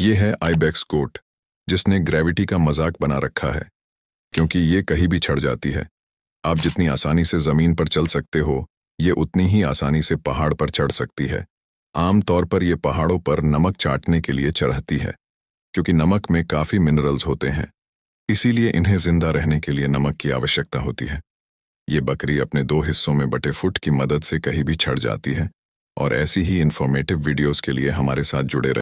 ये है ibex coat जिसने ग्रेविटी का मजाक बना रखा है क्योंकि ये कहीं भी छड़ जाती है आप जितनी आसानी से जमीन पर चल सकते हो ये उतनी ही आसानी से पहाड़ पर चढ़ सकती है आमतौर पर यह पहाड़ों पर नमक चाटने के लिए चढ़ती है क्योंकि नमक में काफ़ी मिनरल्स होते हैं इसीलिए इन्हें जिंदा रहने के लिए नमक की आवश्यकता होती है ये बकरी अपने दो हिस्सों में बटे फुट की मदद से कहीं भी छड़ जाती है और ऐसी ही इन्फॉर्मेटिव वीडियोस के लिए हमारे साथ जुड़े रहे